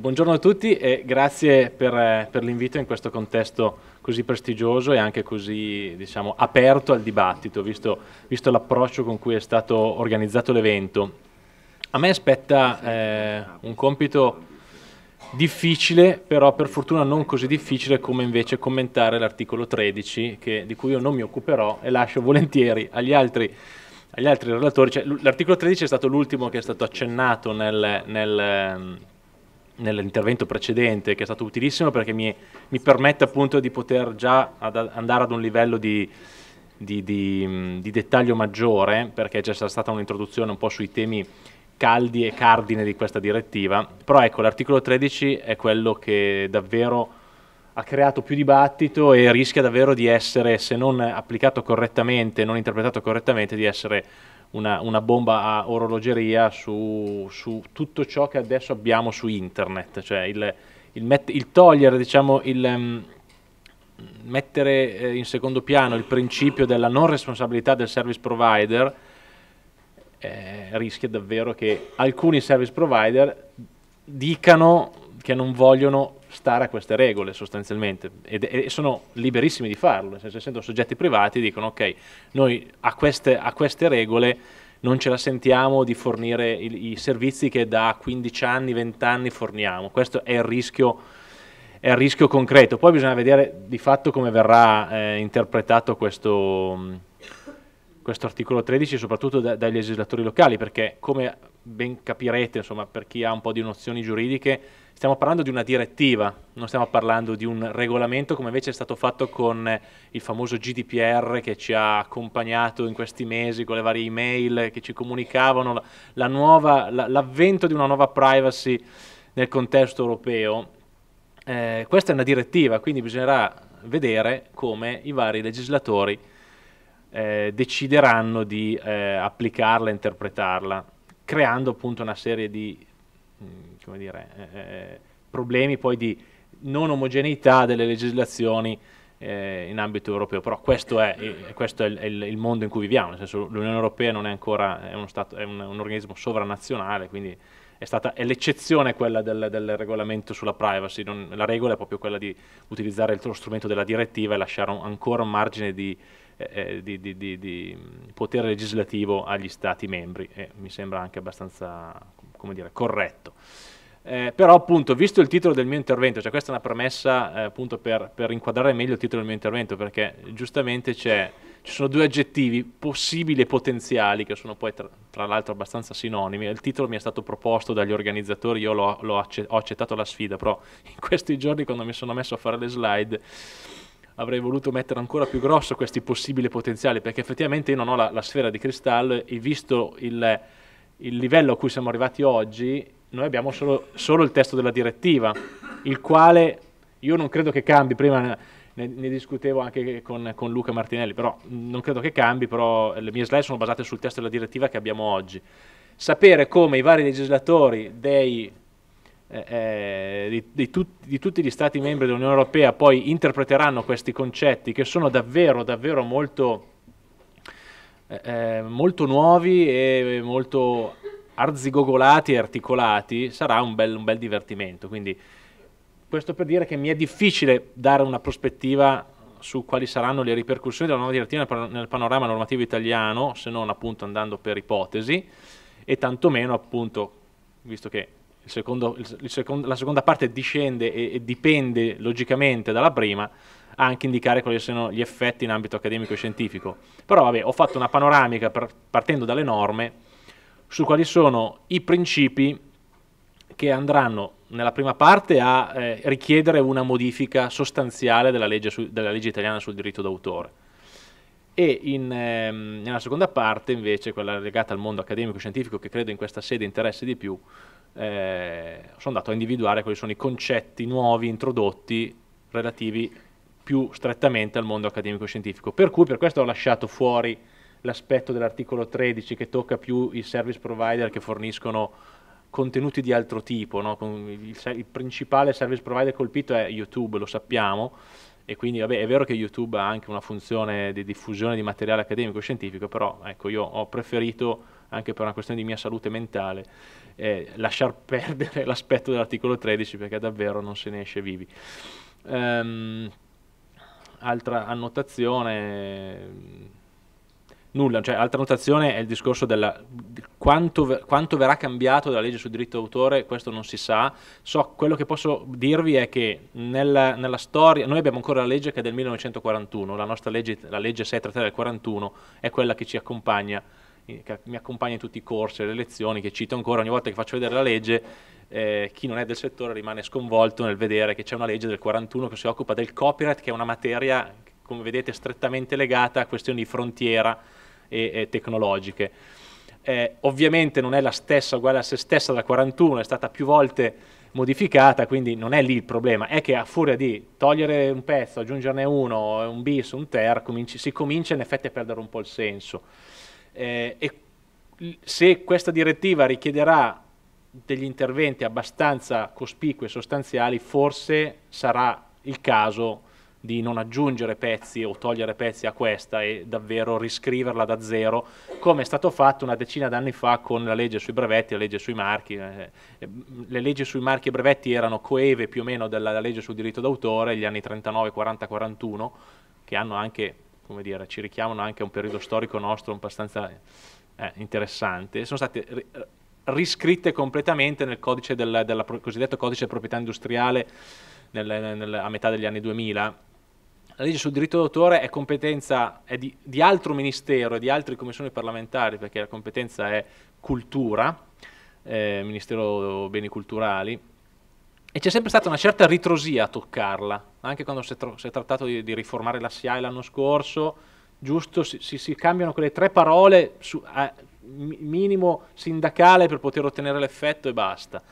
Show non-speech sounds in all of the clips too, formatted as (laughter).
Buongiorno a tutti e grazie per, eh, per l'invito in questo contesto così prestigioso e anche così diciamo, aperto al dibattito, visto, visto l'approccio con cui è stato organizzato l'evento. A me aspetta eh, un compito difficile, però per fortuna non così difficile come invece commentare l'articolo 13, che, di cui io non mi occuperò e lascio volentieri agli altri agli altri relatori. Cioè, l'articolo 13 è stato l'ultimo che è stato accennato nel, nel, ehm, nell'intervento precedente che è stato utilissimo perché mi, mi permette appunto di poter già ad andare ad un livello di, di, di, di dettaglio maggiore perché c'è stata un'introduzione un po' sui temi caldi e cardine di questa direttiva però ecco l'articolo 13 è quello che davvero ha creato più dibattito e rischia davvero di essere se non applicato correttamente non interpretato correttamente di essere una, una bomba a orologeria su, su, tutto ciò che adesso abbiamo su internet, cioè il, il, met, il togliere, diciamo, il um, mettere eh, in secondo piano il principio della non responsabilità del service provider eh, rischia davvero che alcuni service provider dicano che non vogliono stare a queste regole sostanzialmente e, e sono liberissimi di farlo, nel senso essendo soggetti privati dicono ok, noi a queste, a queste regole non ce la sentiamo di fornire i, i, servizi che da 15 anni, 20 anni forniamo, questo è il rischio, è il rischio concreto, poi bisogna vedere di fatto come verrà eh, interpretato questo, questo articolo 13 soprattutto da, dai legislatori locali perché come ben capirete insomma, per chi ha un po' di nozioni giuridiche Stiamo parlando di una direttiva, non stiamo parlando di un regolamento come invece è stato fatto con eh, il famoso GDPR che ci ha accompagnato in questi mesi con le varie email che ci comunicavano la nuova, la, l'avvento di una nuova privacy nel contesto europeo. Eh, questa è una direttiva, quindi bisognerà vedere come i vari legislatori eh, decideranno di eh, applicarla, interpretarla, creando appunto una serie di mm, come dire, eh, eh, problemi poi di non omogeneità delle legislazioni eh, in ambito europeo, però questo è, eh, questo è il, il, mondo in cui viviamo, nel senso l'Unione Europea non è ancora è stato, è un, un, organismo sovranazionale, quindi è, stata, è l'eccezione quella del, del, regolamento sulla privacy, non, la regola è proprio quella di utilizzare lo strumento della direttiva e lasciare un, ancora un margine di, eh, eh di, di, di, potere legislativo agli Stati membri e mi sembra anche abbastanza dire, corretto. Eh, però appunto, visto il titolo del mio intervento, cioè questa è una premessa eh, appunto per, per, inquadrare meglio il titolo del mio intervento, perché giustamente ci sono due aggettivi possibili e potenziali, che sono poi tra, tra l'altro abbastanza sinonimi. Il titolo mi è stato proposto dagli organizzatori, io l'ho, l'ho acce- ho accettato la sfida, però (laughs) in questi giorni quando mi sono messo a fare le slide avrei voluto mettere ancora più grosso questi possibili potenziali, perché effettivamente io non ho la, la sfera di cristallo e visto il, il, livello a cui siamo arrivati oggi, noi abbiamo solo, solo, il testo della direttiva, il quale io non credo che cambi, prima ne, ne discutevo anche con, con, Luca Martinelli, però non credo che cambi, però le mie slide sono basate sul testo della direttiva che abbiamo oggi. Sapere come i vari legislatori dei, eh, eh di, di, tut, di tutti gli Stati membri dell'Unione Europea poi interpreteranno questi concetti che sono davvero, davvero molto... Eh, eh molto nuovi e molto arzigogolati e articolati, sarà un bel, un bel divertimento. Quindi questo per dire che mi è difficile dare una prospettiva su quali saranno le ripercussioni della nuova direttiva nel panorama normativo italiano, se non appunto andando per ipotesi, e tantomeno appunto, visto che il secondo, il secondo, la seconda parte discende e, e, dipende logicamente dalla prima, anche indicare quali siano gli effetti in ambito accademico e scientifico. Però vabbè, ho fatto una panoramica per, partendo dalle norme, su quali sono i principi che andranno nella prima parte a eh, richiedere una modifica sostanziale della legge, su, della legge italiana sul diritto d'autore e in, ehm, nella seconda parte invece, quella legata al mondo accademico-scientifico che credo in questa sede interessi di più, eh, sono andato a individuare quali sono i concetti nuovi introdotti relativi più strettamente al mondo accademico-scientifico. Per cui per questo ho lasciato fuori l'aspetto dell'articolo 13 che tocca più i service provider che forniscono contenuti di altro tipo. No? Il, il, principale service provider colpito è YouTube, lo sappiamo, e quindi vabbè, è vero che YouTube ha anche una funzione di diffusione di materiale accademico e scientifico, però ecco, io ho preferito, anche per una questione di mia salute mentale, eh, lasciar (laughs) perdere l'aspetto dell'articolo 13 perché davvero non se ne esce vivi. Um, altra annotazione nulla, cioè altra notazione è il discorso della, di quanto, quanto, verrà cambiato dalla legge sul diritto d'autore, questo non si sa, so quello che posso dirvi è che nella, nella storia, noi abbiamo ancora la legge che è del 1941, la nostra legge, la legge 633 del 41 è quella che ci accompagna, eh, che mi accompagna in tutti i corsi e le lezioni, che cito ancora ogni volta che faccio vedere la legge, eh, chi non è del settore rimane sconvolto nel vedere che c'è una legge del 41 che si occupa del copyright, che è una materia, come vedete, strettamente legata a questioni di frontiera, e, e tecnologiche. Eh, ovviamente non è la stessa uguale a se stessa da 41, è stata più volte modificata, quindi non è lì il problema, è che a furia di togliere un pezzo, aggiungerne uno, un bis, un ter, cominci, si comincia in effetti a perdere un po' il senso. Eh, e se questa direttiva richiederà degli interventi abbastanza cospicui e sostanziali, forse sarà il caso di non aggiungere pezzi o togliere pezzi a questa e davvero riscriverla da zero, come è stato fatto una decina d'anni fa con la legge sui brevetti la legge sui marchi. Eh, eh, le leggi sui marchi e brevetti erano coeve più o meno della legge sul diritto d'autore, gli anni 39, 40, 41, che hanno anche, come dire, ci richiamano anche a un periodo storico nostro abbastanza eh, interessante. Sono state ri riscritte completamente nel codice del cosiddetto codice di proprietà industriale nel, nel, a metà degli anni 2000 la legge sul diritto d'autore è competenza è di, di, altro ministero e di altre commissioni parlamentari, perché la competenza è cultura, eh, Ministero Beni Culturali, e c'è sempre stata una certa ritrosia a toccarla, anche quando si è, si è trattato di, di, riformare la SIAE l'anno scorso, giusto, si, si, si, cambiano quelle tre parole su, a, minimo sindacale per poter ottenere l'effetto e basta.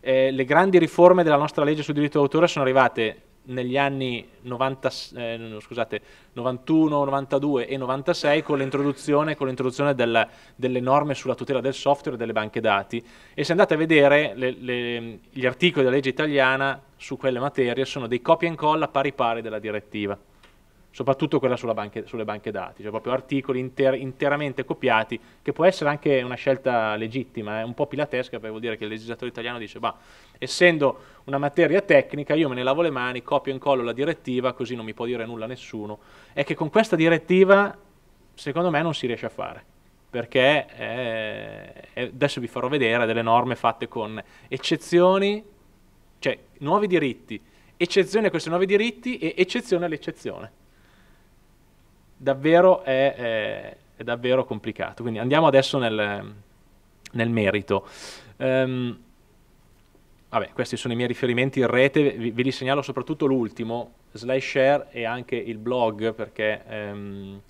Eh, le grandi riforme della nostra legge sul diritto d'autore sono arrivate negli anni 90, eh, scusate, 91, 92 e 96 con l'introduzione, con l'introduzione del, delle norme sulla tutela del software e delle banche dati e se andate a vedere le, le, gli articoli della legge italiana su quelle materie sono dei copia e incolla pari pari della direttiva soprattutto quella banche, sulle banche dati, cioè proprio articoli inter, interamente copiati, che può essere anche una scelta legittima, eh, un po' pilatesca, perché vuol dire che il legislatore italiano dice, bah, essendo una materia tecnica, io me ne lavo le mani, copio e incollo la direttiva, così non mi può dire nulla a nessuno, è che con questa direttiva, secondo me, non si riesce a fare perché è, eh, è, eh, adesso vi farò vedere delle norme fatte con eccezioni, cioè nuovi diritti, eccezione a questi nuovi diritti e eccezione all'eccezione davvero è, è, è davvero complicato. Quindi andiamo adesso nel, nel merito. Um, vabbè, questi sono i miei riferimenti in rete, vi, vi segnalo soprattutto l'ultimo, SlideShare e anche il blog, perché um,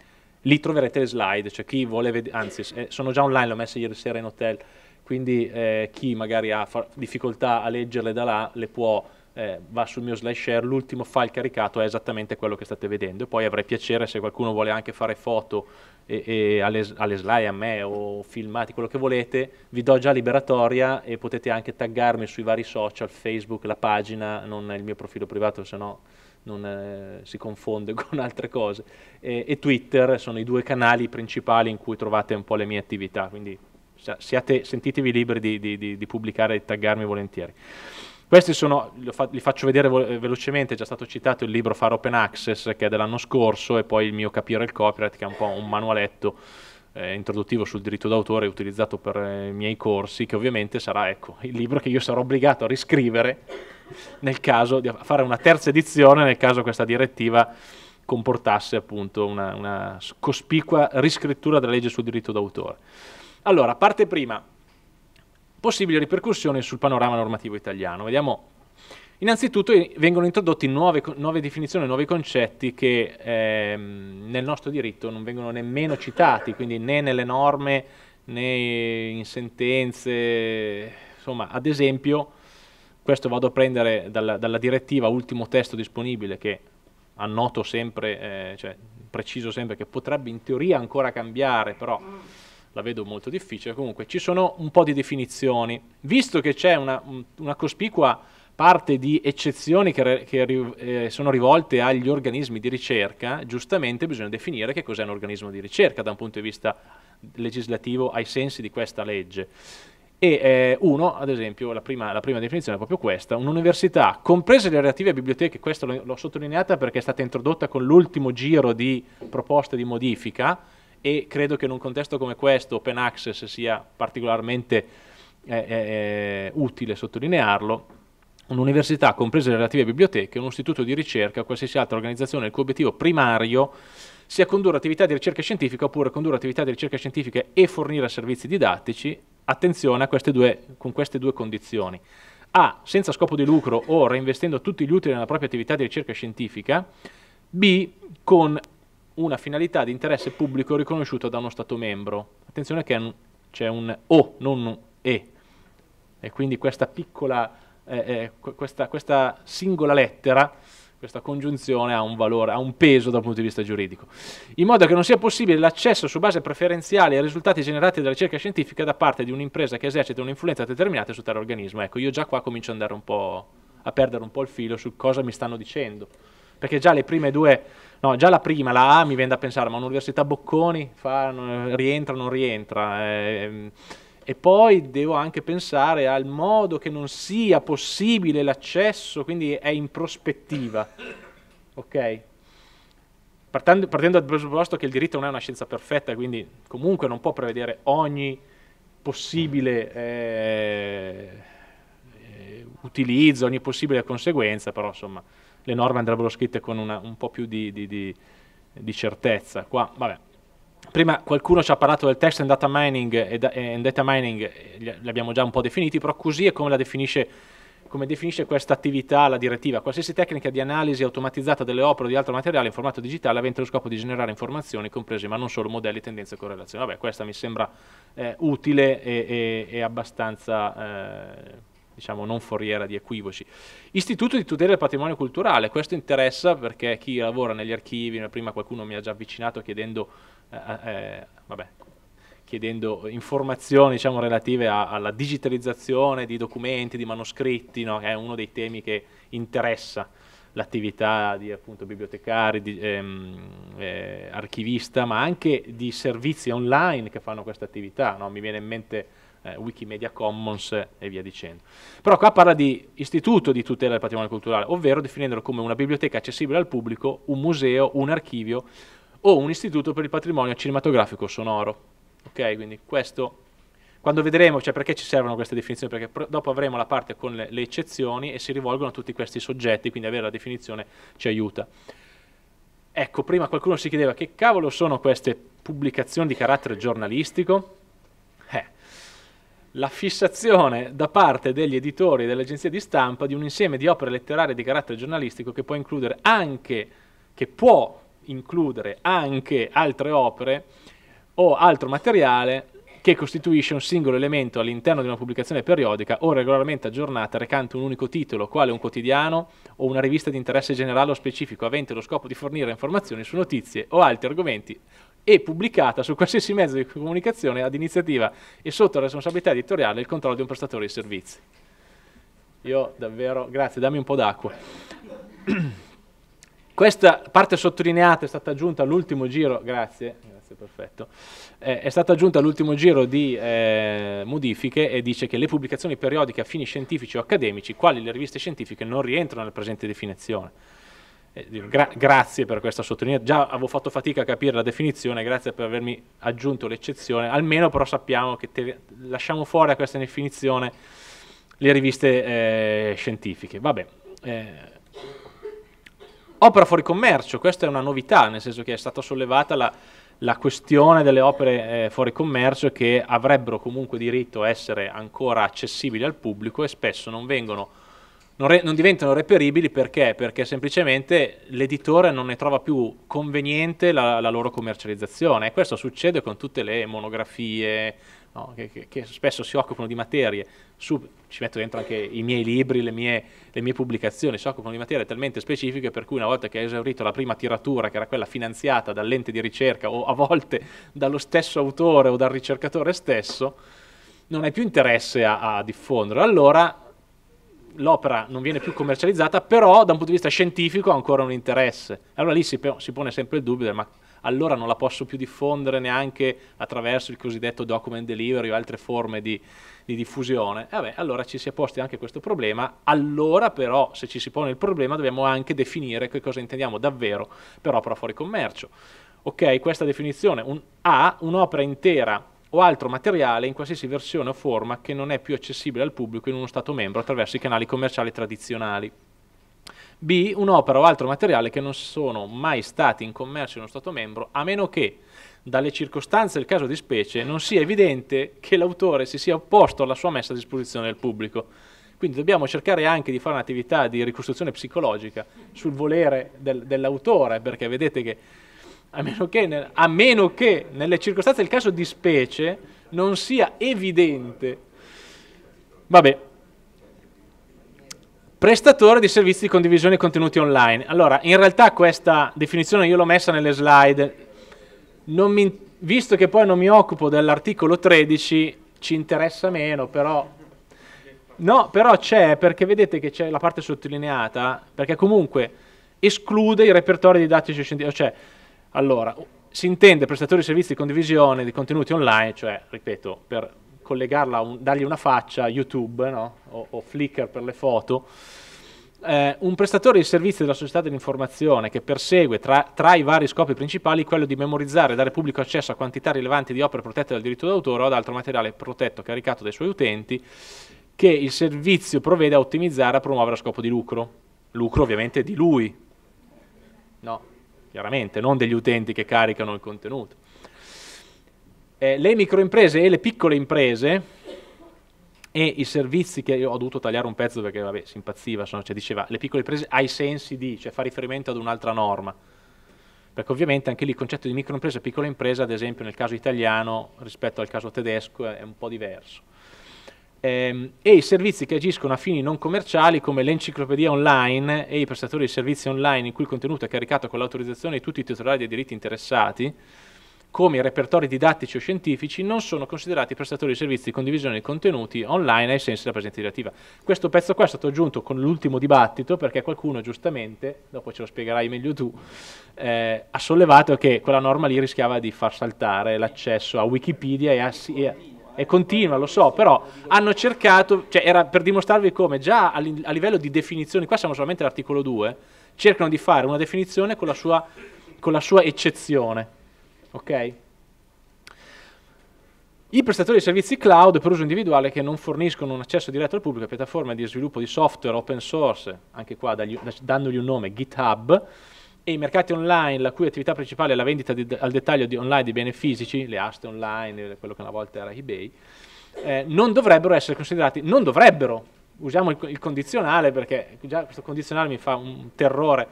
lì troverete le slide, cioè chi vuole vedere, anzi eh, sono già online, le ho messe ieri sera in hotel, quindi eh, chi magari ha difficoltà a leggerle da là le può eh, va sul mio slash share, l'ultimo file caricato è esattamente quello che state vedendo. E poi avrei piacere se qualcuno vuole anche fare foto e, e alle, alle, slide, a me o filmati, quello che volete, vi do già liberatoria e potete anche taggarmi sui vari social, Facebook, la pagina, non il mio profilo privato, se no non eh, si confonde (laughs) con altre cose. E, e, Twitter sono i due canali principali in cui trovate un po' le mie attività, quindi siate, sentitevi liberi di, di, di, di pubblicare e taggarmi volentieri. Questi sono, li faccio vedere velocemente, è già stato citato il libro Fare Open Access che è dell'anno scorso e poi il mio Capire il Copyright che è un po' un manualetto eh, introduttivo sul diritto d'autore utilizzato per eh, i miei corsi che ovviamente sarà ecco, il libro che io sarò obbligato a riscrivere nel caso di fare una terza edizione nel caso questa direttiva comportasse appunto una, una cospicua riscrittura della legge sul diritto d'autore. Allora, parte prima, possibili ripercussioni sul panorama normativo italiano. Vediamo. Innanzitutto vengono introdotti nuove, nuove definizioni, nuovi concetti che ehm, nel nostro diritto non vengono nemmeno citati, quindi né nelle norme né in sentenze. Insomma, ad esempio, questo vado a prendere dalla, dalla direttiva, ultimo testo disponibile, che annoto sempre, eh, cioè preciso sempre che potrebbe in teoria ancora cambiare, però mm la vedo molto difficile, comunque ci sono un po' di definizioni. Visto che c'è una, una cospicua parte di eccezioni che, che eh, sono rivolte agli organismi di ricerca, giustamente bisogna definire che cos'è un organismo di ricerca da un punto di vista legislativo ai sensi di questa legge. E eh, uno, ad esempio, la prima, la prima, definizione è proprio questa, un'università, comprese le relative biblioteche, questo l'ho sottolineata perché è stata introdotta con l'ultimo giro di proposte di modifica, e credo che in un contesto come questo open access sia particolarmente eh, eh, eh, utile sottolinearlo, un'università, comprese le relative biblioteche, un istituto di ricerca, qualsiasi altra organizzazione il cui obiettivo primario sia condurre attività di ricerca scientifica oppure condurre attività di ricerca scientifica e fornire servizi didattici, attenzione queste due, con queste due condizioni. A. Senza scopo di lucro o reinvestendo tutti gli utili nella propria attività di ricerca scientifica. B. Con una finalità di interesse pubblico riconosciuta da uno Stato membro. Attenzione che c'è un O, non un E. E quindi questa piccola, eh, eh questa, questa singola lettera questa congiunzione ha un valore, ha un peso dal punto di vista giuridico, in modo che non sia possibile l'accesso su base preferenziale ai risultati generati dalla ricerca scientifica da parte di un'impresa che esercita un'influenza determinata su tale organismo. Ecco, io già qua comincio a, a perdere un po' il filo su cosa mi stanno dicendo, perché già le prime due No, già la prima, la A, mi viene da pensare, ma un'università Bocconi fa, eh, rientra o non rientra? Eh, e poi devo anche pensare al modo che non sia possibile l'accesso, quindi è in prospettiva. Ok? Partendo, partendo, dal presupposto che il diritto non è una scienza perfetta, quindi comunque non può prevedere ogni possibile eh, eh utilizzo, ogni possibile conseguenza, però insomma le norme andrebbero scritte con una, un po' più di, di, di, di certezza. Qua, Prima qualcuno ci ha parlato del text and data mining e, da, e data mining, eh, li abbiamo già un po' definiti, però così è come la definisce come definisce questa attività la direttiva. Qualsiasi tecnica di analisi automatizzata delle opere o di altro materiale in formato digitale avente lo scopo di generare informazioni, comprese ma non solo modelli, tendenze e correlazioni. Vabbè, questa mi sembra eh, utile e, e, e abbastanza eh, diciamo non foriera di equivoci. Istituto di tutela del patrimonio culturale, questo interessa perché chi lavora negli archivi, prima qualcuno mi ha già avvicinato chiedendo, eh, eh, eh, vabbè, chiedendo informazioni diciamo, relative a, alla digitalizzazione di documenti, di manoscritti, no? è uno dei temi che interessa l'attività di appunto, bibliotecari, di, ehm, eh, archivista, ma anche di servizi online che fanno questa attività. No? Mi viene in mente eh, Wikimedia Commons e via dicendo. Però qua parla di istituto di tutela del patrimonio culturale, ovvero definendolo come una biblioteca accessibile al pubblico, un museo, un archivio o un istituto per il patrimonio cinematografico sonoro. Ok, quindi questo quando vedremo, cioè perché ci servono queste definizioni, perché dopo avremo la parte con le, le, eccezioni e si rivolgono a tutti questi soggetti, quindi avere la definizione ci aiuta. Ecco, prima qualcuno si chiedeva che cavolo sono queste pubblicazioni di carattere giornalistico? la fissazione da parte degli editori e delle agenzie di stampa di un insieme di opere letterarie di carattere giornalistico che può includere anche, che può includere anche altre opere o altro materiale che costituisce un singolo elemento all'interno di una pubblicazione periodica o regolarmente aggiornata recante un unico titolo, quale un quotidiano o una rivista di interesse generale o specifico, avente lo scopo di fornire informazioni su notizie o altri argomenti e pubblicata su qualsiasi mezzo di comunicazione ad iniziativa e sotto la responsabilità editoriale il controllo di un prestatore di servizi. Io davvero, grazie, dammi un po' d'acqua. (clears throat) Questa parte sottolineata è stata aggiunta all'ultimo giro, grazie, grazie perfetto, eh, è stata aggiunta all'ultimo giro di eh, modifiche e dice che le pubblicazioni periodiche a fini scientifici o accademici, quali le riviste scientifiche, non rientrano nella presente definizione. Eh, gra grazie per questa sottolineatura. Già avevo fatto fatica a capire la definizione, grazie per avermi aggiunto l'eccezione. Almeno però sappiamo che lasciamo fuori a questa definizione le riviste eh, scientifiche. Vabbè. Eh. Opera fuori commercio, questa è una novità, nel senso che è stata sollevata la, la questione delle opere eh, fuori commercio che avrebbero comunque diritto a essere ancora accessibili al pubblico e spesso non vengono non, re, non diventano reperibili perché? Perché semplicemente l'editore non ne trova più conveniente la, la loro commercializzazione e questo succede con tutte le monografie, No, che, che, che, spesso si occupano di materie, su, ci metto dentro anche i miei libri, le mie, le mie, pubblicazioni, si occupano di materie talmente specifiche per cui una volta che hai esaurito la prima tiratura, che era quella finanziata dall'ente di ricerca o a volte dallo stesso autore o dal ricercatore stesso, non hai più interesse a, a diffondere. Allora l'opera non viene più commercializzata, però da un punto di vista scientifico ha ancora un interesse. Allora lì si, si pone sempre il dubbio ma allora non la posso più diffondere neanche attraverso il cosiddetto document delivery o altre forme di, di diffusione. E eh vabbè, allora ci si è posti anche questo problema, allora però se ci si pone il problema dobbiamo anche definire che cosa intendiamo davvero per opera fuori commercio. Ok, questa definizione, un A, un'opera intera o altro materiale in qualsiasi versione o forma che non è più accessibile al pubblico in uno Stato membro attraverso i canali commerciali tradizionali. B. Un'opera o altro materiale che non sono mai stati in commercio in uno Stato membro, a meno che dalle circostanze del caso di specie non sia evidente che l'autore si sia opposto alla sua messa a disposizione del pubblico. Quindi dobbiamo cercare anche di fare un'attività di ricostruzione psicologica sul volere del, dell'autore, perché vedete che a meno, che, a meno che nelle circostanze del caso di specie non sia evidente. Vabbè. Prestatore di servizi di condivisione di contenuti online. Allora, in realtà questa definizione io l'ho messa nelle slide. Mi, visto che poi non mi occupo dell'articolo 13, ci interessa meno, però... No, però c'è, perché vedete che c'è la parte sottolineata, perché comunque esclude i repertori didattici e scientifici, cioè allora, si intende prestatore di servizi di condivisione di contenuti online, cioè, ripeto, per collegarla, un, dargli una faccia, YouTube no? o, o, Flickr per le foto, eh, un prestatore di servizi della società dell'informazione che persegue tra, tra, i vari scopi principali quello di memorizzare e dare pubblico accesso a quantità rilevanti di opere protette dal diritto d'autore o ad altro materiale protetto caricato dai suoi utenti, che il servizio provvede a ottimizzare e a promuovere a scopo di lucro. Lucro ovviamente di lui. No, chiaramente, non degli utenti che caricano il contenuto. Eh, le microimprese e le piccole imprese e i servizi che io ho dovuto tagliare un pezzo perché vabbè, si impazziva, no? cioè, diceva le piccole imprese ai sensi di, cioè fa riferimento ad un'altra norma, perché ovviamente anche lì il concetto di microimpresa e piccola impresa, ad esempio nel caso italiano rispetto al caso tedesco, è un po' diverso ehm, e i servizi che agiscono a fini non commerciali come l'enciclopedia online e i prestatori di servizi online in cui il contenuto è caricato con l'autorizzazione di tutti i titolari dei diritti interessati, come i repertori didattici o scientifici, non sono considerati prestatori di servizi di condivisione di contenuti online ai sensi della presente direttiva. Questo pezzo qua è stato aggiunto con l'ultimo dibattito perché qualcuno giustamente, dopo ce lo spiegherai meglio tu, eh, ha sollevato che quella norma lì rischiava di far saltare l'accesso a Wikipedia e a... E a è continua, lo so, però hanno cercato, cioè era per dimostrarvi come già a, li, a livello di definizioni, qua siamo solamente all'articolo 2, cercano di fare una definizione con la sua, con la sua eccezione. Ok? I prestatori di servizi cloud per uso individuale che non forniscono un accesso diretto al pubblico a piattaforme di sviluppo di software open source, anche qua dagli, dandogli un nome, GitHub, e i mercati online, la cui attività principale è la vendita di, al dettaglio di online di beni fisici, le aste online, quello che una volta era eBay, eh, non dovrebbero essere considerati, non dovrebbero, usiamo il, il condizionale perché già questo condizionale mi fa un terrore,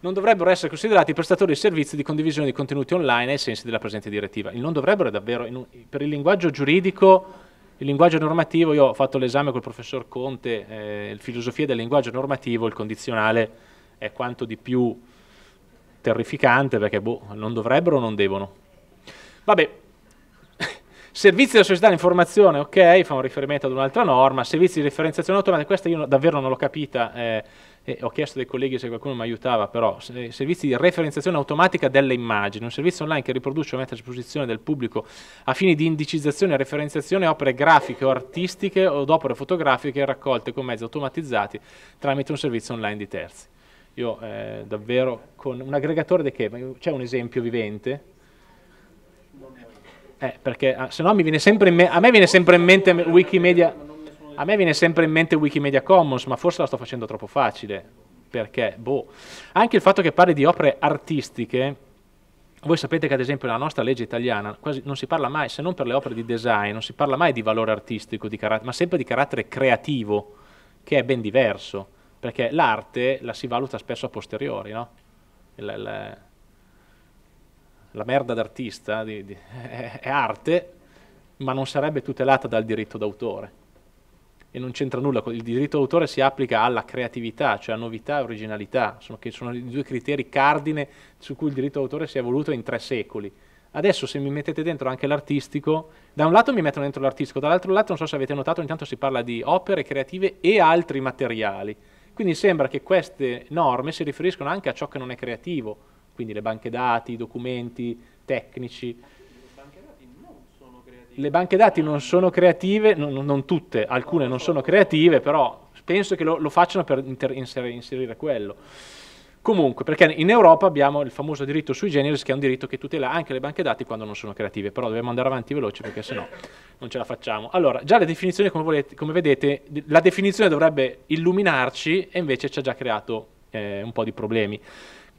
non dovrebbero essere considerati prestatori di servizi di condivisione di contenuti online ai sensi della presente direttiva. Il non dovrebbero è davvero, un, per il linguaggio giuridico il linguaggio normativo, io ho fatto l'esame col professor Conte, eh, filosofia del linguaggio normativo, il condizionale è quanto di più terrificante perché boh, non dovrebbero o non devono. Vabbè, servizi della società di informazione, ok, fa un riferimento ad un'altra norma, servizi di referenziazione automatica, questa io davvero non l'ho capita, eh, eh, ho chiesto ai colleghi se qualcuno mi aiutava, però servizi di referenziazione automatica delle immagini, un servizio online che riproduce o mette a disposizione del pubblico a fini di indicizzazione e referenziazione opere grafiche o artistiche o opere fotografiche raccolte con mezzi automatizzati tramite un servizio online di terzi. Io eh, davvero con un aggregatore di che? C'è un esempio vivente? Eh, perché ah, se no mi viene sempre me a me viene sempre in mente Wikimedia a me viene sempre in mente Wikimedia Commons, ma forse la sto facendo troppo facile, perché, boh. Anche il fatto che parli di opere artistiche, voi sapete che ad esempio nella nostra legge italiana quasi non si parla mai, se non per le opere di design, non si parla mai di valore artistico, di ma sempre di carattere creativo, che è ben diverso perché l'arte la si valuta spesso a posteriori, no? la, la, la, merda d'artista di, di, è, arte, ma non sarebbe tutelata dal diritto d'autore. E non c'entra nulla, il diritto d'autore si applica alla creatività, cioè a novità e originalità, sono, sono i due criteri cardine su cui il diritto d'autore si è evoluto in tre secoli. Adesso se mi mettete dentro anche l'artistico, da un lato mi mettono dentro l'artistico, dall'altro lato non so se avete notato, ogni tanto si parla di opere creative e altri materiali. Quindi sembra che queste norme si riferiscono anche a ciò che non è creativo, quindi le banche dati, i documenti tecnici. Le banche dati non sono creative. Le banche dati non sono creative, non, tutte, alcune non sono creative, però penso che lo, lo facciano per inter, inserire quello. Comunque, perché in Europa abbiamo il famoso diritto sui generis, che è un diritto che tutela anche le banche dati quando non sono creative, però dobbiamo andare avanti veloce perché sennò non ce la facciamo. Allora, già la definizione, come, volete, come vedete, la definizione dovrebbe illuminarci e invece ci ha già creato eh, un po' di problemi.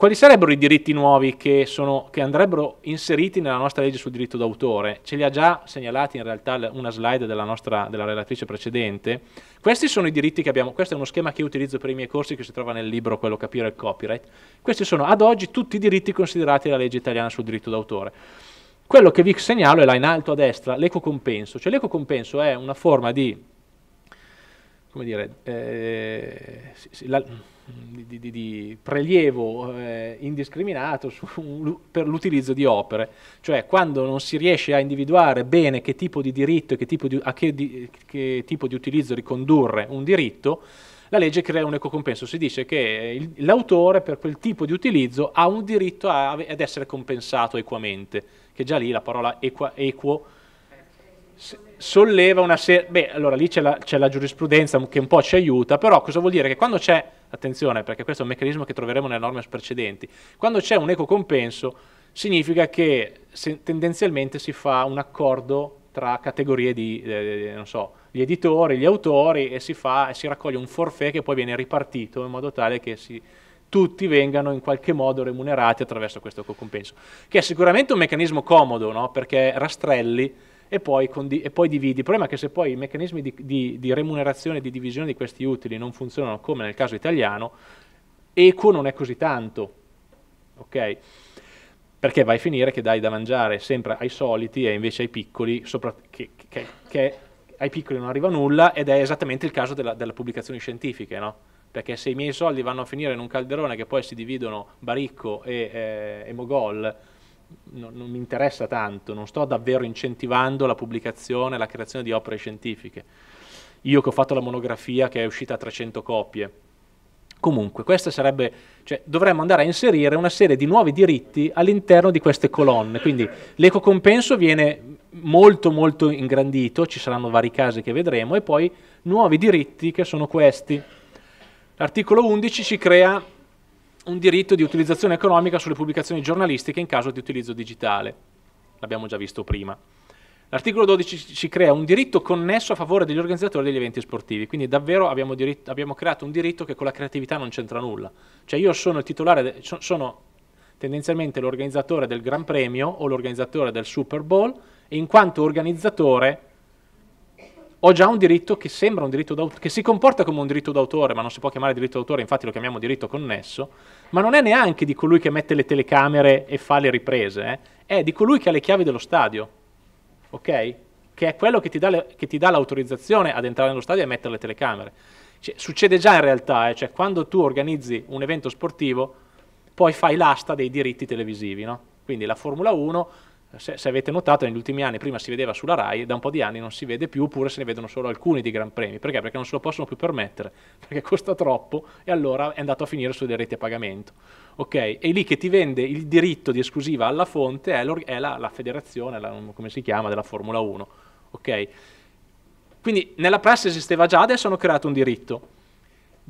Quali sarebbero i diritti nuovi che, sono, che, andrebbero inseriti nella nostra legge sul diritto d'autore? Ce li ha già segnalati in realtà una slide della, nostra, della relatrice precedente. Questi sono i diritti che abbiamo, questo è uno schema che io utilizzo per i miei corsi che si trova nel libro Quello capire il copyright. Questi sono ad oggi tutti i diritti considerati dalla legge italiana sul diritto d'autore. Quello che vi segnalo è là in alto a destra, l'ecocompenso, compenso. Cioè l'eco è una forma di come dire, eh, la, di, di, di, prelievo eh, indiscriminato su, per l'utilizzo di opere, cioè quando non si riesce a individuare bene che tipo di diritto e che tipo di, a che, che tipo di utilizzo ricondurre un diritto, la legge crea un ecocompenso, si dice che l'autore per quel tipo di utilizzo ha un diritto a, ad essere compensato equamente, che già lì la parola equa, equo solleva una serie... Beh, allora lì c'è la, c'è la, giurisprudenza che un po' ci aiuta, però cosa vuol dire? Che quando c'è, attenzione perché questo è un meccanismo che troveremo nelle norme precedenti, quando c'è un eco compenso significa che se, tendenzialmente si fa un accordo tra categorie di, eh, non so, gli editori, gli autori e si, fa, e si raccoglie un forfè che poi viene ripartito in modo tale che si, tutti vengano in qualche modo remunerati attraverso questo compenso, che è sicuramente un meccanismo comodo, no? perché rastrelli e poi, condi- e poi, dividi. Il problema è che se poi i meccanismi di, di, di remunerazione e di divisione di questi utili non funzionano come nel caso italiano, eco non è così tanto, ok? Perché vai a finire che dai da mangiare sempre ai soliti e invece ai piccoli, sopra- che, che, che ai piccoli non arriva nulla ed è esattamente il caso della, delle pubblicazioni scientifiche, no? Perché se i miei soldi vanno a finire in un calderone che poi si dividono Baricco e, eh, e Mogol, non, non mi interessa tanto, non sto davvero incentivando la pubblicazione, la creazione di opere scientifiche. Io che ho fatto la monografia che è uscita a 300 copie, Comunque, questa sarebbe, cioè, dovremmo andare a inserire una serie di nuovi diritti all'interno di queste colonne. Quindi l'ecocompenso viene molto molto ingrandito, ci saranno vari casi che vedremo, e poi nuovi diritti che sono questi. L'articolo 11 ci crea un diritto di utilizzazione economica sulle pubblicazioni giornalistiche in caso di utilizzo digitale. L'abbiamo già visto prima. L'articolo 12 ci crea un diritto connesso a favore degli organizzatori degli eventi sportivi, quindi davvero abbiamo, diritto, abbiamo creato un diritto che con la creatività non c'entra nulla. Cioè io sono il titolare, so, sono tendenzialmente l'organizzatore del Gran Premio o l'organizzatore del Super Bowl e in quanto organizzatore ho già un diritto che sembra un diritto d'autore, che si comporta come un diritto d'autore, ma non si può chiamare diritto d'autore, infatti lo chiamiamo diritto connesso, ma non è neanche di colui che mette le telecamere e fa le riprese, eh? è di colui che ha le chiavi dello stadio, ok? Che è quello che ti dà, le, che ti dà l'autorizzazione ad entrare nello stadio e mettere le telecamere. Cioè, succede già in realtà, eh? cioè, quando tu organizzi un evento sportivo, poi fai l'asta dei diritti televisivi, no? Quindi la Formula 1 se, se, avete notato negli ultimi anni prima si vedeva sulla RAI, da un po' di anni non si vede più oppure se ne vedono solo alcuni di Gran Premi, perché? Perché non se lo possono più permettere, (laughs) perché costa troppo e allora è andato a finire sulle reti a pagamento. Ok, e lì che ti vende il diritto di esclusiva alla fonte è, è la, la, federazione, la, come si chiama, della Formula 1. Ok, quindi nella prassi esisteva già, adesso hanno creato un diritto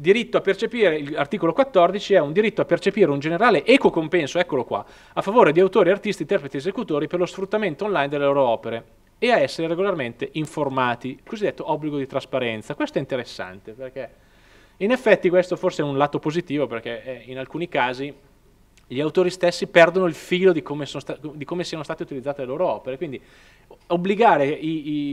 diritto a percepire, l'articolo 14 è un diritto a percepire un generale eco compenso, eccolo qua, a favore di autori, artisti, interpreti e esecutori per lo sfruttamento online delle loro opere e a essere regolarmente informati, cosiddetto obbligo di trasparenza. Questo è interessante perché in effetti questo forse è un lato positivo perché eh, in alcuni casi gli autori stessi perdono il filo di come, di come siano state utilizzate le loro opere, quindi obbligare i,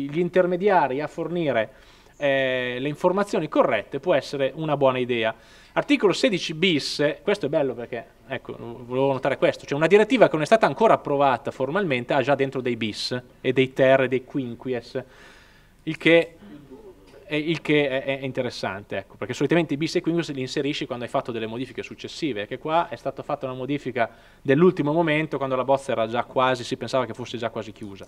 i, gli intermediari a fornire eh, le informazioni corrette può essere una buona idea. Articolo 16 bis, questo è bello perché, ecco, volevo notare questo, cioè una direttiva che non è stata ancora approvata formalmente ha già dentro dei bis e dei ter e dei quinquies, il che eh, il che è, interessante, ecco, perché solitamente i bis e quinquis li inserisci quando hai fatto delle modifiche successive, che qua è stata fatta una modifica dell'ultimo momento, quando la bozza era già quasi, si pensava che fosse già quasi chiusa.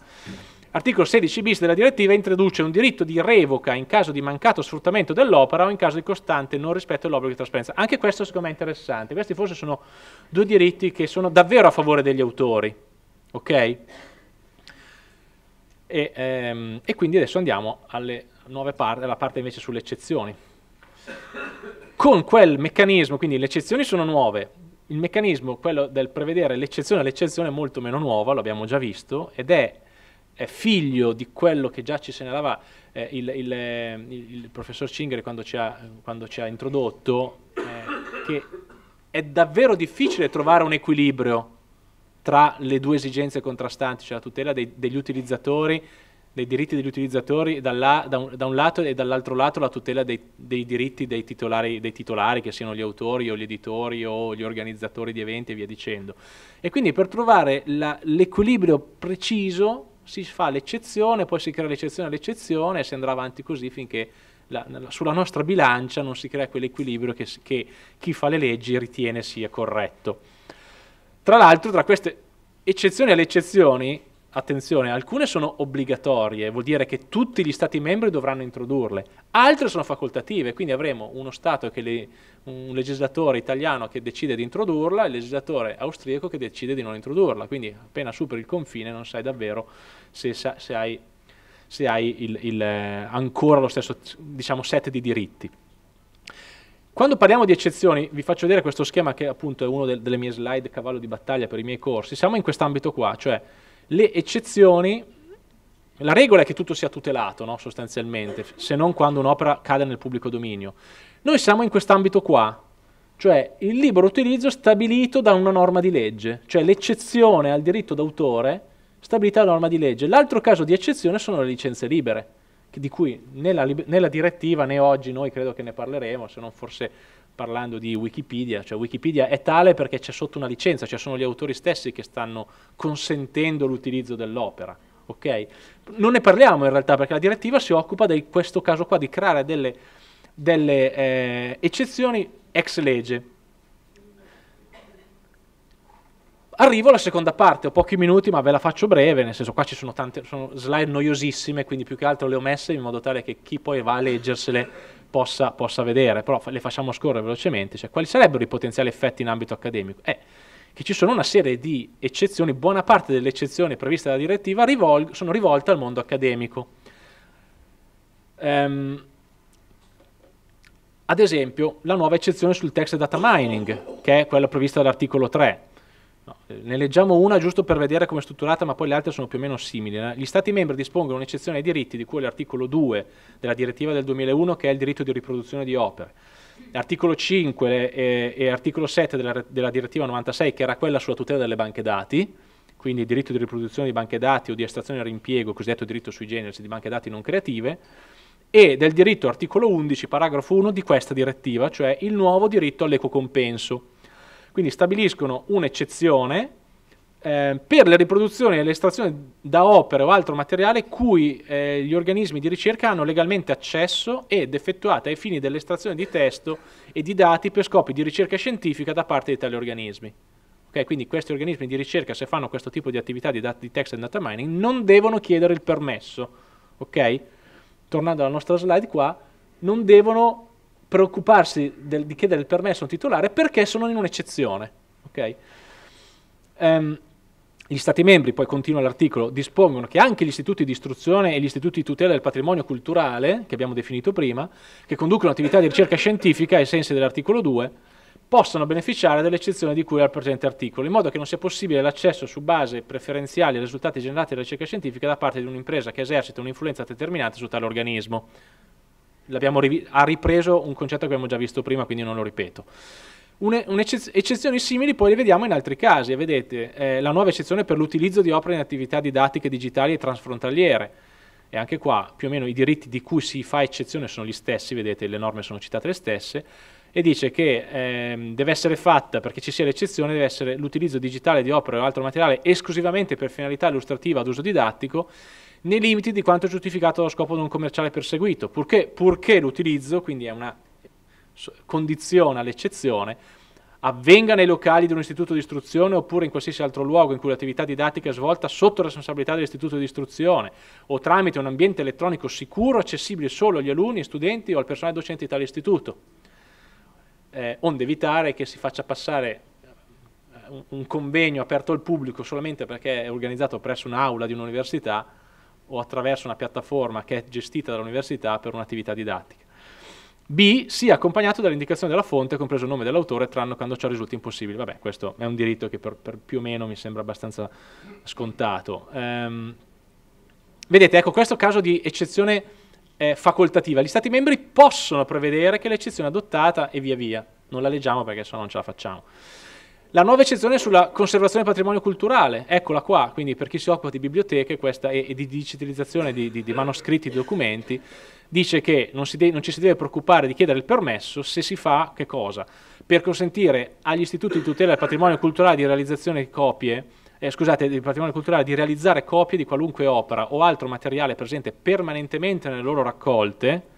Articolo 16 bis della direttiva introduce un diritto di revoca in caso di mancato sfruttamento dell'opera o in caso di costante non rispetto all'obbligo di trasparenza. Anche questo secondo me è interessante, questi forse sono due diritti che sono davvero a favore degli autori, ok? E, ehm, e quindi adesso andiamo alle nuove parte, la parte invece sulle eccezioni. Con quel meccanismo, quindi le eccezioni sono nuove, il meccanismo, quello del prevedere l'eccezione all'eccezione è molto meno nuovo, l'abbiamo già visto, ed è, è, figlio di quello che già ci segnalava eh, il, il, eh, il, professor Cingere quando ci ha, quando ci ha introdotto, eh, che è davvero difficile trovare un equilibrio tra le due esigenze contrastanti, cioè la tutela dei, degli utilizzatori dei diritti degli utilizzatori dalla, da, un, da, un, lato e dall'altro lato la tutela dei, dei diritti dei titolari, dei titolari, che siano gli autori o gli editori o gli organizzatori di eventi e via dicendo. E quindi per trovare l'equilibrio preciso si fa l'eccezione, poi si crea l'eccezione all'eccezione e si andrà avanti così finché la, sulla nostra bilancia non si crea quell'equilibrio che, che chi fa le leggi ritiene sia corretto. Tra l'altro tra queste eccezioni alle eccezioni attenzione, alcune sono obbligatorie, vuol dire che tutti gli Stati membri dovranno introdurle, altre sono facoltative, quindi avremo uno Stato che le, un legislatore italiano che decide di introdurla e il legislatore austriaco che decide di non introdurla, quindi appena superi il confine non sai davvero se, se hai, se hai il, il, eh, ancora lo stesso diciamo, set di diritti. Quando parliamo di eccezioni, vi faccio vedere questo schema che appunto è una del, delle mie slide cavallo di battaglia per i miei corsi, siamo in quest'ambito qua, cioè le eccezioni, la regola è che tutto sia tutelato no? sostanzialmente, se non quando un'opera cade nel pubblico dominio. Noi siamo in quest'ambito qua, cioè il libero utilizzo stabilito da una norma di legge, cioè l'eccezione al diritto d'autore stabilita da norma di legge. L'altro caso di eccezione sono le licenze libere, di cui né la, né la direttiva né oggi noi credo che ne parleremo, se non forse parlando di Wikipedia, cioè Wikipedia è tale perché c'è sotto una licenza, cioè sono gli autori stessi che stanno consentendo l'utilizzo dell'opera. ok? Non ne parliamo in realtà perché la direttiva si occupa di questo caso qua, di creare delle, delle eh, eccezioni ex legge. Arrivo alla seconda parte, ho pochi minuti ma ve la faccio breve, nel senso qua ci sono tante sono slide noiosissime, quindi più che altro le ho messe in modo tale che chi poi va a leggersele possa, possa vedere, però le facciamo scorrere velocemente, cioè, quali sarebbero i potenziali effetti in ambito accademico? Eh, che ci sono una serie di eccezioni, buona parte delle eccezioni previste dalla direttiva rivol- sono rivolte al mondo accademico. Um, ad esempio, la nuova eccezione sul text data mining, che è quella prevista dall'articolo 3, No, eh, ne leggiamo una giusto per vedere come è strutturata, ma poi le altre sono più o meno simili. Eh. Gli Stati membri dispongono un'eccezione ai diritti di cui l'articolo 2 della direttiva del 2001, che è il diritto di riproduzione di opere. L'articolo 5 eh, e, e articolo 7 della, della direttiva 96, che era quella sulla tutela delle banche dati, quindi il diritto di riproduzione di banche dati o di estrazione e rimpiego, cosiddetto diritto sui generi cioè di banche dati non creative, e del diritto articolo 11, paragrafo 1 di questa direttiva, cioè il nuovo diritto all'ecocompenso. compenso quindi stabiliscono un'eccezione eh, per le riproduzioni e l'estrazione da opere o altro materiale cui eh, gli organismi di ricerca hanno legalmente accesso ed effettuata ai fini dell'estrazione di testo e di dati per scopi di ricerca scientifica da parte di tali organismi. Okay, quindi questi organismi di ricerca, se fanno questo tipo di attività di, di text and data mining, non devono chiedere il permesso. Okay? Tornando alla nostra slide qua, non devono preoccuparsi del, di chiedere il permesso a un titolare perché sono in un'eccezione. Okay? Um, gli Stati membri, poi continua l'articolo, dispongono che anche gli istituti di istruzione e gli istituti di tutela del patrimonio culturale, che abbiamo definito prima, che conducono attività di ricerca scientifica ai sensi dell'articolo 2, possano beneficiare dell'eccezione di cui è al presente articolo, in modo che non sia possibile l'accesso su base preferenziale ai risultati generati dalla ricerca scientifica da parte di un'impresa che esercita un'influenza determinante su tale organismo rivi- ha ripreso un concetto che abbiamo già visto prima, quindi non lo ripeto. eccezioni simili poi le vediamo in altri casi, vedete eh, la nuova eccezione per l'utilizzo di opere in attività didattiche digitali e transfrontaliere. E anche qua più o meno i diritti di cui si fa eccezione sono gli stessi, vedete le norme sono citate le stesse, e dice che ehm, deve essere fatta, perché ci sia l'eccezione, deve essere l'utilizzo digitale di opere o altro materiale esclusivamente per finalità illustrativa ad uso didattico nei limiti di quanto giustificato lo scopo non commerciale perseguito, purché, purché l'utilizzo, quindi è una condizione all'eccezione, avvenga nei locali di un istituto di istruzione oppure in qualsiasi altro luogo in cui l'attività didattica è svolta sotto responsabilità dell'istituto di istruzione o tramite un ambiente elettronico sicuro accessibile solo agli alunni, studenti o al personale docente di tale istituto, eh, onde evitare che si faccia passare eh, un convegno aperto al pubblico solamente perché è organizzato presso un'aula di un'università o attraverso una piattaforma che è gestita dall'università per un'attività didattica. B. Sia accompagnato dall'indicazione della fonte, compreso il nome dell'autore, tranne quando ciò risulti impossibile. Vabbè, questo è un diritto che per, per più o meno mi sembra abbastanza scontato. Ehm, vedete, ecco, questo è un caso di eccezione eh, facoltativa. Gli Stati membri possono prevedere che l'eccezione è adottata e via via. Non la leggiamo perché sennò non ce la facciamo. La nuova eccezione sulla conservazione del patrimonio culturale, eccola qua, quindi per chi si occupa di biblioteche questa, e, e, di digitalizzazione di, di, di manoscritti e documenti, dice che non, de- non, ci si deve preoccupare di chiedere il permesso se si fa che cosa? Per consentire agli istituti di tutela del patrimonio culturale di realizzazione di copie, eh, scusate, del patrimonio culturale di realizzare copie di qualunque opera o altro materiale presente permanentemente nelle loro raccolte,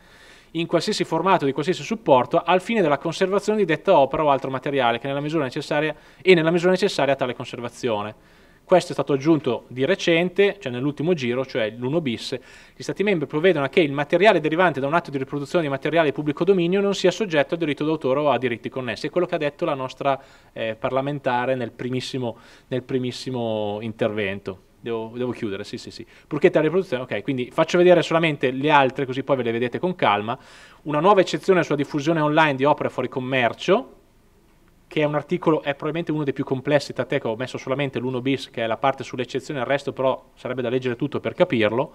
in qualsiasi formato di qualsiasi supporto al fine della conservazione di detta opera o altro materiale che nella misura necessaria, e nella misura necessaria a tale conservazione. Questo è stato aggiunto di recente, cioè nell'ultimo giro, cioè l'1 bis. Gli Stati membri provvedono a che il materiale derivante da un atto di riproduzione di materiale di pubblico dominio non sia soggetto a diritto d'autore o a diritti connessi. È quello che ha detto la nostra eh, parlamentare nel primissimo, nel primissimo intervento. Devo, devo, chiudere, sì, sì, sì. Bruchetta alla riproduzione, ok, quindi faccio vedere solamente le altre così poi ve le vedete con calma. Una nuova eccezione sulla diffusione online di opere fuori commercio, che è un articolo, è probabilmente uno dei più complessi, tant'è che ho messo solamente l'1 bis, che è la parte sull'eccezione, il resto però sarebbe da leggere tutto per capirlo.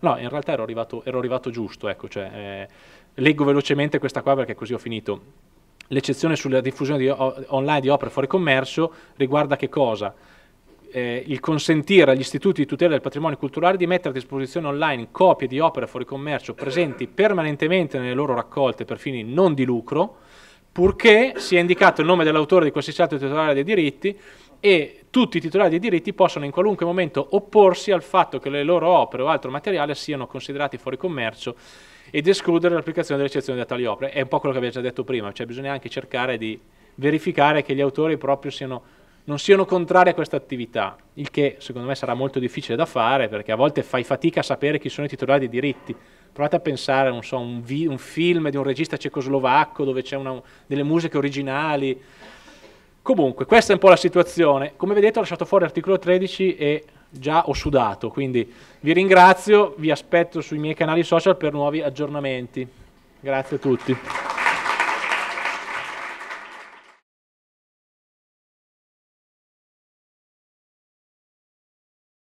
No, in realtà ero arrivato, ero arrivato giusto, ecco, cioè, eh, leggo velocemente questa qua perché così ho finito. L'eccezione sulla diffusione di, o, online di opere fuori commercio riguarda che cosa? eh, il consentire agli istituti di tutela del patrimonio culturale di mettere a disposizione online copie di opere fuori commercio presenti permanentemente nelle loro raccolte per fini non di lucro, purché sia indicato il nome dell'autore di qualsiasi altro titolare dei diritti e tutti i titolari dei diritti possono in qualunque momento opporsi al fatto che le loro opere o altro materiale siano considerati fuori commercio ed escludere l'applicazione dell'eccezione da tali opere. È un po' quello che abbiamo già detto prima, cioè bisogna anche cercare di verificare che gli autori proprio siano non siano contrari a questa attività, il che secondo me sarà molto difficile da fare perché a volte fai fatica a sapere chi sono i titolari dei diritti. Provate a pensare, non so, un, vi, un film di un regista cecoslovacco dove c'è delle musiche originali. Comunque, questa è un po' la situazione. Come vedete ho lasciato fuori l'articolo 13 e già ho sudato, quindi vi ringrazio, vi aspetto sui miei canali social per nuovi aggiornamenti. Grazie a tutti.